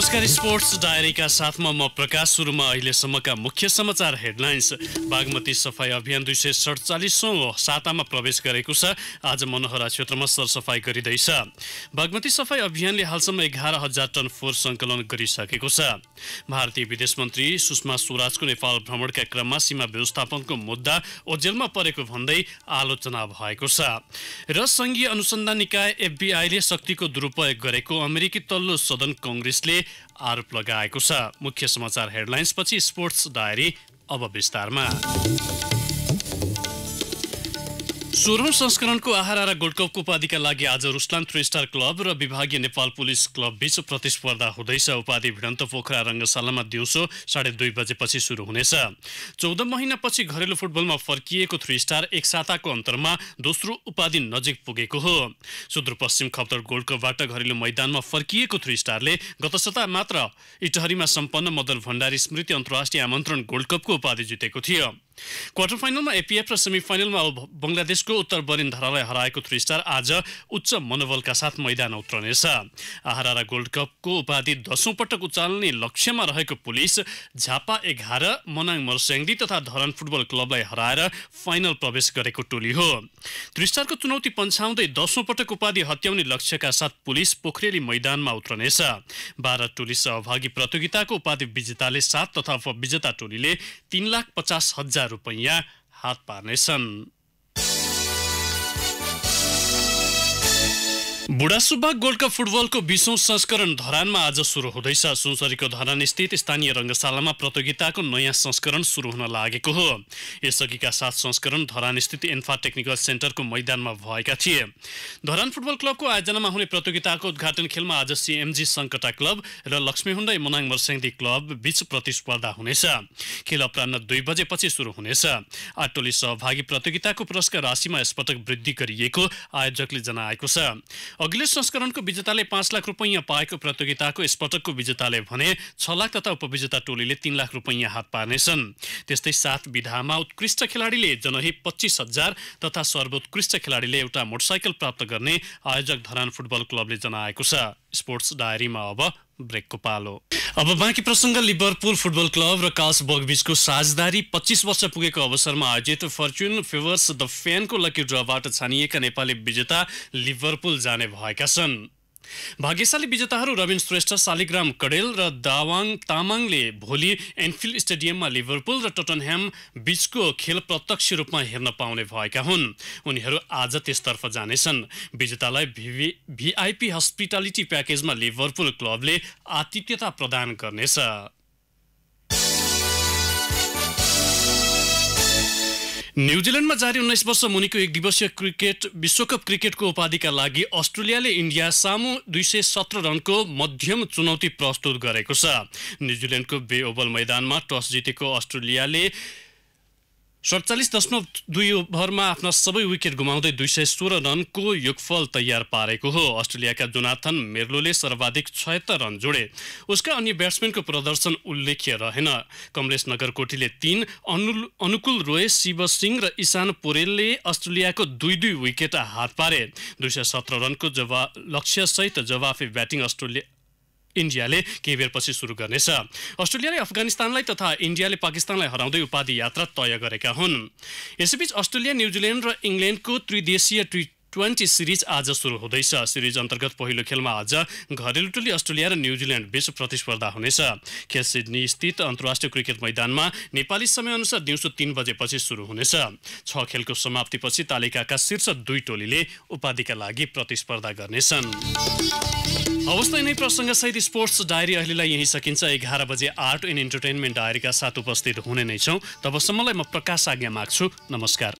नमस्कार स्पोर्ट्स डायरीका साथमा म प्रकाश सुरुमा अहिलेसम्मका मुख्य समाचार हेडलाइन्स बागमती सफाई अभियान दुई सय सडचालिसौँ सातामा प्रवेश गरेको छ आज मनोहरा क्षेत्रमा सरसफाई गरिँदैछ बागमती सफाई अभियानले हालसम्म एघार हजार टन फोहोर सङ्कलन गरिसकेको छ भारतीय विदेश मन्त्री सुषमा स्वराजको नेपाल भ्रमणका क्रममा सीमा व्यवस्थापनको मुद्दा ओजेलमा परेको भन्दै आलोचना भएको छ र सङ्घीय अनुसन्धान निकाय एफबिआईले शक्तिको दुरुपयोग गरेको अमेरिकी तल्लो सदन कङ्ग्रेसले आरोप लगाएको छ मुख्य समाचार हेडलाइन्सपछि स्पोर्ट्स डायरी अब विस्तारमा सोह्रौं संस्करणको आहारा र गोल्ड कपको उपाधिका लागि आज रुसलान थ्री स्टार क्लब र विभागीय नेपाल पुलिस क्लब बीच प्रतिस्पर्धा हुँदैछ उपाधि भिडन्त पोखरा रङ्गशालामा दिउँसो साढे दुई बजेपछि सुरु हुनेछ चौध महिनापछि घरेलु फुटबलमा फर्किएको थ्री स्टार एक साताको अन्तरमा दोस्रो उपाधि नजिक पुगेको हो सुदूरपश्चिम खप्तर गोल्ड कपबाट घरेलु मैदानमा फर्किएको थ्री स्टारले गत सता मात्र इटहरीमा सम्पन्न मदन भण्डारी स्मृति अन्तर्राष्ट्रिय आमन्त्रण गोल्ड कपको उपाधि जितेको थियो क्वार्टर फाइनलमा एपिएफ र सेमी फाइनलमा बङ्गलादेशको उत्तर बरिन धारालाई हराएको थ्री स्टार आज उच्च मनोबलका साथ मैदान उत्रनेछ आहारा गोल्ड कपको उपाधि दसौँ पटक उचाल्ने लक्ष्यमा रहेको पुलिस झापा एघार मनाङ मर्स्याङ्दी तथा धरान फुटबल क्लबलाई हराएर फाइनल प्रवेश गरेको टोली हो थ्री स्टारको चुनौती पन्छाउँदै दसौँ पटक उपाधि हत्याउने लक्ष्यका साथ पुलिस पोखरेली मैदानमा उत्रनेछ बाह्र टोली सहभागी प्रतियोगिताको उपाधि विजेताले सात तथा उपविजेता टोलीले तीन लाख पचास हजार रुपैयाँ हात पार्नेछन् बुढा सुब्बा गोल्ड कप फुटबलको बिसौँ संस्करण धरानमा आज सुरु हुँदैछ सुनसरीको धरान स्थित स्थानीय रङ्गशालामा प्रतियोगिताको नयाँ संस्करण सुरु हुन लागेको हो यसअघिका सात संस्करण धरान स्थित एन्फा टेक्निकल सेन्टरको मैदानमा भएका थिए धरान फुटबल क्लबको आयोजनामा हुने प्रतियोगिताको उद्घाटन खेलमा आज सिएमजी सङ्कटा क्लब र लक्ष्मी हुन्डै मनाङ मर्सेङ्दी क्लब बीच प्रतिस्पर्धा हुनेछ खेल अपरान्न दुई बजेपछि सुरु हुनेछ आटोली सहभागी प्रतियोगिताको पुरस्कार राशिमा यसपटक वृद्धि गरिएको आयोजकले जनाएको छ अघिल्लो संस्करणको विजेताले पाँच लाख रुपैयाँ पाएको प्रतियोगिताको यसपटकको विजेताले भने छ लाख तथा उपविजेता टोलीले तीन लाख रुपैयाँ हात पार्नेछन् त्यस्तै सात विधामा उत्कृष्ट खेलाडीले जनही पच्चिस हजार तथा सर्वोत्कृष्ट खेलाडीले एउटा मोटरसाइकल प्राप्त गर्ने आयोजक धरान फुटबल क्लबले जनाएको छ स्पोर्ट्स डायरीमा अब ब्रेकको पालो अब बाँकी प्रसङ्ग लिभरपुल फुटबल क्लब र काल्स बिचको साझदारी पच्चिस वर्ष पुगेको अवसरमा आयोजित फर्च्युन फेभर्स द फ्यानको लकी ड्रबाट छानिएका नेपाली विजेता लिभरपुल जाने भएका छन् भाग्यशाली विजेताहरू रविन श्रेष्ठ शालिग्राम कडेल र दावाङ तामाङले भोलि एनफिल्ड स्टेडियममा लिभरपुल र टटनह्याम बीचको खेल प्रत्यक्ष रूपमा हेर्न पाउने भएका हुन् उनीहरू आज त्यसतर्फ जानेछन् विजेतालाई भिआइपी हस्पिटालिटी प्याकेजमा लिभरपुल क्लबले आतिथ्यता प्रदान गर्नेछ न्युजिल्यान्डमा जारी उन्नाइस वर्ष मुनिको एक दिवसीय क्रिकेट विश्वकप क्रिकेटको उपाधिका लागि अस्ट्रेलियाले इन्डिया सामु दुई सय सत्र रनको मध्यम चुनौती प्रस्तुत गरेको छ न्युजिल्यान्डको बे ओभल मैदानमा टस जितेको अस्ट्रेलियाले सडचालिस दशमलव दुई ओभरमा आफ्ना सबै विकेट गुमाउँदै दुई सय सोह्र रनको योगफल तयार पारेको हो अस्ट्रेलियाका जोनाथन मेर्लोले सर्वाधिक छयत्तर रन जोडे उसका अन्य ब्याट्सम्यानको प्रदर्शन उल्लेख्य रहेन कमलेश नगरकोटीले तीन अनु अनुकूल रोय शिव सिंह र इशान पोरेलले अस्ट्रेलियाको दुई दुई विकेट हात पारे दुई सय सत्र रनको जवा लक्ष्यसहित जवाफी ब्याटिङ अस्ट्रेलिया इन्डियाले केही बेरपछि सुरु गर्नेछ अस्ट्रेलियाले अफगानिस्तानलाई तथा इन्डियाले पाकिस्तानलाई हराउँदै उपाधि यात्रा तय गरेका हुन् यसैबीच अस्ट्रेलिया न्युजिल्यान्ड र इङ्ल्यान्डको त्रिदेशीय ट्वेन्टी सिरिज आज सुरु हुँदैछ सिरिज अन्तर्गत पहिलो खेलमा आज घरेलु टोली अस्ट्रेलिया र न्युजिल्यान्ड बीच प्रतिस्पर्धा हुनेछ खेल सिडनी स्थित अन्तर्राष्ट्रिय क्रिकेट मैदानमा नेपाली समयअनुसार दिउँसो तिन बजेपछि सुरु हुनेछ छ खेलको समाप्तिपछि तालिकाका शीर्ष दुई टोलीले उपाधिका लागि प्रतिस्पर्धा गर्नेछन् अवस्था यिनै प्रसङ्गसहित स्पोर्ट्स डायरी अहिलेलाई यहीँ सकिन्छ एघार बजे आर्ट एन्ड इन्टरटेनमेन्ट डायरीका साथ उपस्थित हुने नै छौँ तबसम्मलाई म प्रकाश आज्ञा माग्छु नमस्कार